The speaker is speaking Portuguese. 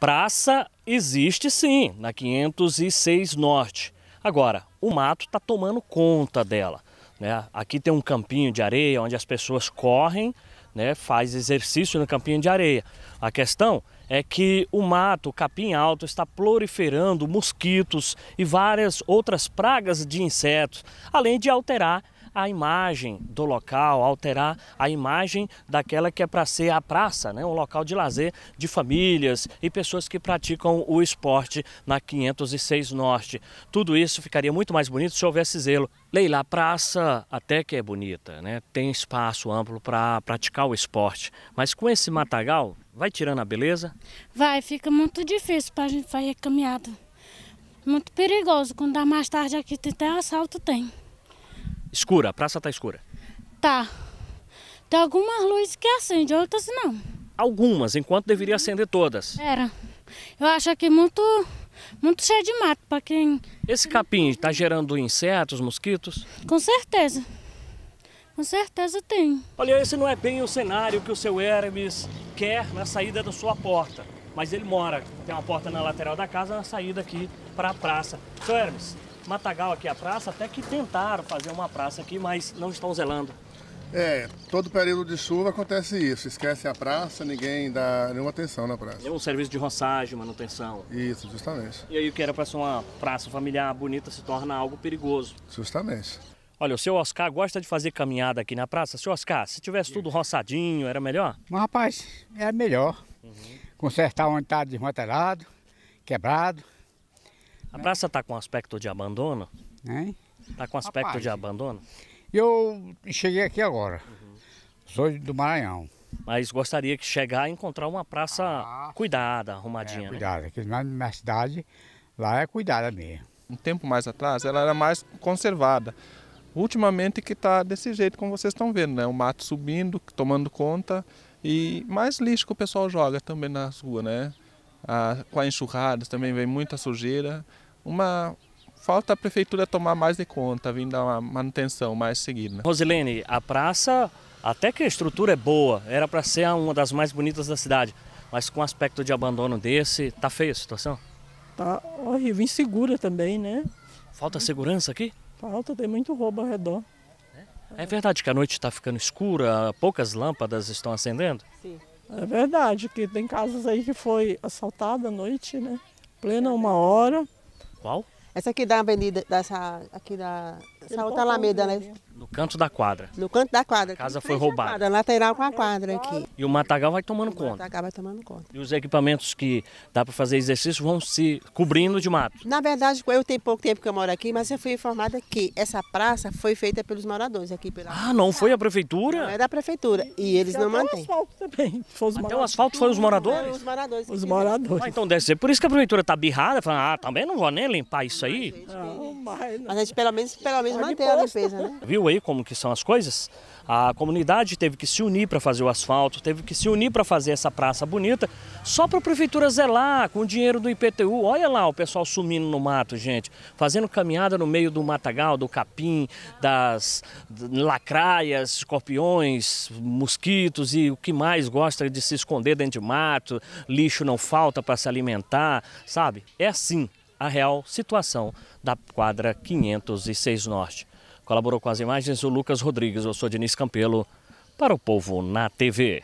Praça existe sim, na 506 Norte. Agora, o mato está tomando conta dela. Né? Aqui tem um campinho de areia onde as pessoas correm, né? faz exercício no campinho de areia. A questão é que o mato, o capim alto, está proliferando mosquitos e várias outras pragas de insetos, além de alterar a imagem do local, alterar a imagem daquela que é para ser a praça, né? um local de lazer de famílias e pessoas que praticam o esporte na 506 Norte. Tudo isso ficaria muito mais bonito se houvesse zelo. Leila, a praça até que é bonita, né? tem espaço amplo para praticar o esporte, mas com esse matagal, vai tirando a beleza? Vai, fica muito difícil para a gente fazer caminhada. Muito perigoso, quando dá mais tarde aqui tem até assalto, tem. Escura, a praça tá escura? Tá. Tem tá algumas luzes que acendem, outras não. Algumas, enquanto deveria acender todas. Era. Eu acho aqui muito, muito cheio de mato para quem. Esse capim está gerando insetos, mosquitos? Com certeza. Com certeza tem. Olha, esse não é bem o cenário que o seu Hermes quer na saída da sua porta. Mas ele mora, tem uma porta na lateral da casa, na saída aqui para a praça. Seu Hermes, matagal aqui a praça, até que tentaram fazer uma praça aqui, mas não estão zelando. É, todo período de chuva acontece isso. Esquece a praça, ninguém dá nenhuma atenção na praça. É um serviço de roçagem, manutenção. Isso, justamente. E aí o que era para ser uma praça familiar bonita se torna algo perigoso. Justamente. Olha, o seu Oscar gosta de fazer caminhada aqui na praça. Seu Oscar, se tivesse tudo roçadinho, era melhor? Mas, rapaz, era é melhor. Uhum. Consertar onde está desmantelado, quebrado. A praça está com aspecto de abandono? Está com aspecto Rapaz, de abandono? Eu cheguei aqui agora. Uhum. Sou do Maranhão. Mas gostaria que chegar e encontrar uma praça ah, cuidada, é, arrumadinha. É, cuidada, né? que na minha cidade lá é cuidada mesmo. Um tempo mais atrás ela era mais conservada. Ultimamente que está desse jeito como vocês estão vendo, né? O mato subindo, tomando conta e mais lixo que o pessoal joga também na rua, né? Ah, com as enxurradas também vem muita sujeira uma falta a prefeitura tomar mais de conta, vindo dar uma manutenção mais seguida. Né? Rosilene, a praça, até que a estrutura é boa, era para ser uma das mais bonitas da cidade, mas com aspecto de abandono desse, tá feia a situação? Tá horrível, insegura também, né? Falta segurança aqui? Falta, tem muito roubo ao redor. É, verdade que a noite está ficando escura, poucas lâmpadas estão acendendo? Sim. É verdade que tem casas aí que foi assaltada à noite, né? Plena uma hora, qual? Essa aqui da avenida, dessa aqui da essa outra Alameda, né? canto da quadra. No canto da quadra. A casa foi roubada. A quadra, lateral com a quadra aqui. E o matagal vai tomando o conta. O matagal vai tomando conta. E os equipamentos que dá para fazer exercício vão se cobrindo de mato. Na verdade, eu tenho pouco tempo que eu moro aqui, mas eu fui informada que essa praça foi feita pelos moradores aqui pela Ah, não foi a prefeitura? Não é da prefeitura e eles não mantêm. Até o asfalto também. Foi os moradores. o asfalto foi os moradores? Os moradores. Os moradores. Ah, então deve ser por isso que a prefeitura tá birrada, falando: "Ah, também não vou nem limpar isso aí". Não, ah, mas, a gente pelo menos pelo menos tá mantém a limpeza, né? Viu aí como que são as coisas. A comunidade teve que se unir para fazer o asfalto, teve que se unir para fazer essa praça bonita, só para a prefeitura zelar com o dinheiro do IPTU. Olha lá o pessoal sumindo no mato, gente, fazendo caminhada no meio do matagal, do capim, das lacraias, escorpiões, mosquitos e o que mais gosta de se esconder dentro de mato, lixo não falta para se alimentar, sabe? É assim a real situação da quadra 506 Norte. Colaborou com as imagens o Lucas Rodrigues. Eu sou Diniz Campelo para o Povo na TV.